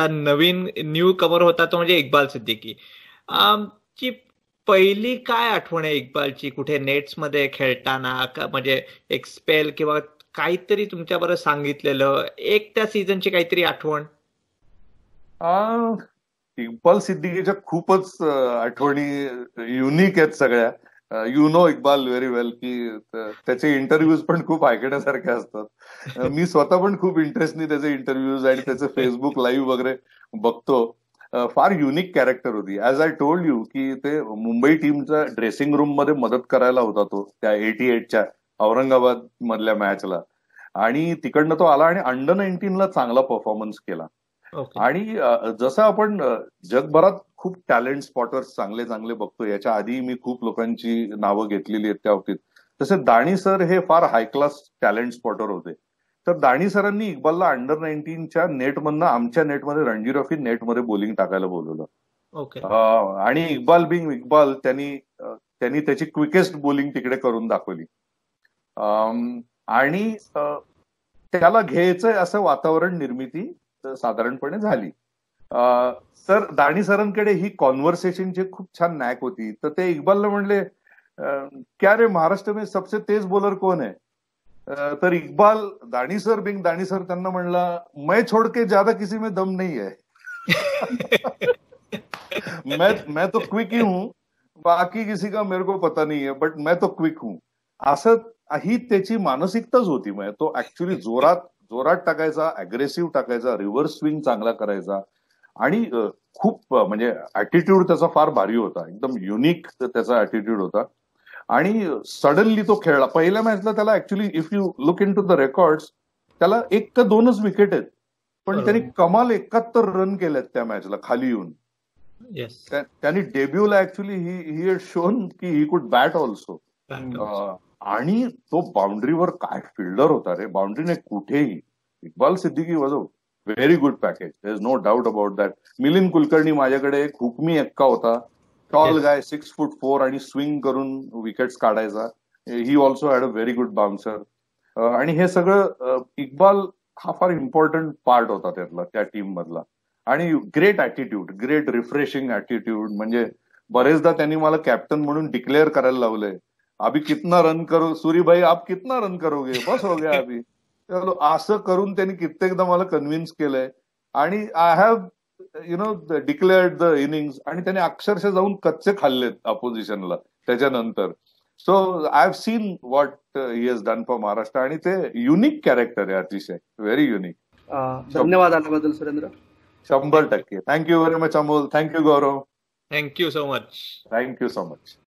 आता नवीन न्यू कमर होता तो म्हणजे इक्बाल सिद्दीकी ची पहिली काय आठवण आहे इक्बालची कुठे नेट्स मध्ये खेळताना म्हणजे एक स्पेल किंवा काहीतरी तुमच्या बरोबर सांगितलेलं एक त्या सीझनची काहीतरी आठवण इक्बाल सिद्दीकीच्या खूपच आठवणी युनिक आहेत सगळ्या you know Iqbal very well की त्याचे इंटरव्ह्यूज पण खूप ऐकण्यासारखे असतात uh, मी स्वतः पण खूप इंटरेस्टनी त्याचे इंटरव्ह्यूज आणि त्याचे फेसबुक लाईव्ह वगैरे बघतो uh, फार युनिक कॅरेक्टर होती ऍज आय टोल्ड यू की ते मुंबई टीमच्या ड्रेसिंग रूम मध्ये मदत करायला होता तो त्या एटी एटच्या औरंगाबाद मधल्या मॅचला आणि तिकडनं तो आला आणि अंडर नाईन्टीनला चांगला परफॉर्मन्स केला आणि uh, जसं आपण जगभरात खूप टॅलेंट स्पॉटर्स चांगले चांगले बघतो याच्या आधी मी खूप लोकांची नावं घेतलेली आहेत त्या बाबतीत तसे दाणी सर हे फार हाय क्लास टॅलेंट स्पॉटर होते तर दाणी सरांनी इक्बालला अंडर नाईन्टीनच्या नेटमधनं आमच्या नेटमध्ये रणजी रॉफी नेटमध्ये बोलिंग टाकायला बोलवलं ओके आणि इक्बाल बिंग इक्बाल त्यांनी त्यांनी त्याची क्विकेस्ट बोलिंग तिकडे करून दाखवली आणि त्याला घ्यायचं असं वातावरण निर्मिती साधारणपणे झाली तर दाणी सरांकडे ही कॉन्व्हर्सेशनची खूप छान नॅक होती तर ते इक्बालला म्हणले क्या रे महाराष्ट्र मे सबसे तेज बॉलर कोण आहे तर इक्बाल दाणी सर बिंग दाणी सर त्यांना म्हणला मैं छोड के ज्यादा किसी में दम नहीं है मैं मैं तो क्विक ही हूं बाकी किसी का मेरे को पता नहीं है बट मैं तो क्विक हूं असं ही त्याची मानसिकताच होती म्हणजे तो ऍक्च्युली जोरात जोरात टाकायचा अग्रेसिव्ह टाकायचा रिव्हर्स स्विंग चांगला करायचा आणि खूप म्हणजे ऍटिट्यूड त्याचा फार भारी होता एकदम युनिक त्याचा अॅटिट्यूड होता आणि सडनली तो खेळला पहिल्या मॅचला त्याला actually if you look into the record त्याला एक तर दोनच विकेट आहेत पण त्यांनी कमाल एकाहत्तर रन केल्यात त्या मॅचला खाली येऊन त्यांनी डेब्यूला ऍक्च्युली ही ही शोन की ही कुड बॅट ऑल्सो आणि तो बाउंड्रीवर काय फिल्डर होता रे बाउंड्रीने कुठेही इकबाल सिद्दीकी वाजव very good package there is no doubt about that Milind Kulkarni माझ्याकडे हुकमी एक्का होता tall guy six foot four आणि स्विंग करून विकेट्स काढायचा he also had a very good bouncer आणि हे सगळं इक्बाल हा फार इम्पॉर्टंट पार्ट होता त्यातला त्या टीम मधला आणि great attitude great refreshing attitude म्हणजे बरेचदा त्यांनी मला कॅप्टन म्हणून डिक्लेअर करायला लावलंय अभि कितना रन करो सूर्यभाई आप कितना रन करोगे बस हो गया अभि असं करून त्यांनी कित्येकदा मला कन्व्हिन्स केलंय आणि I have you know declared the innings आणि त्यांनी अक्षरशः जाऊन कच्चे खाल्लेत अपोजिशनला त्याच्यानंतर so I have seen what he has done for Maharashtra आणि ते युनिक कॅरेक्टर आहे अतिशय व्हेरी युनिक धन्यवाद आल्याबद्दल सुरेंद्र शंभर टक्के thank you very much Amol thank you Gaurav thank you so much thank you so much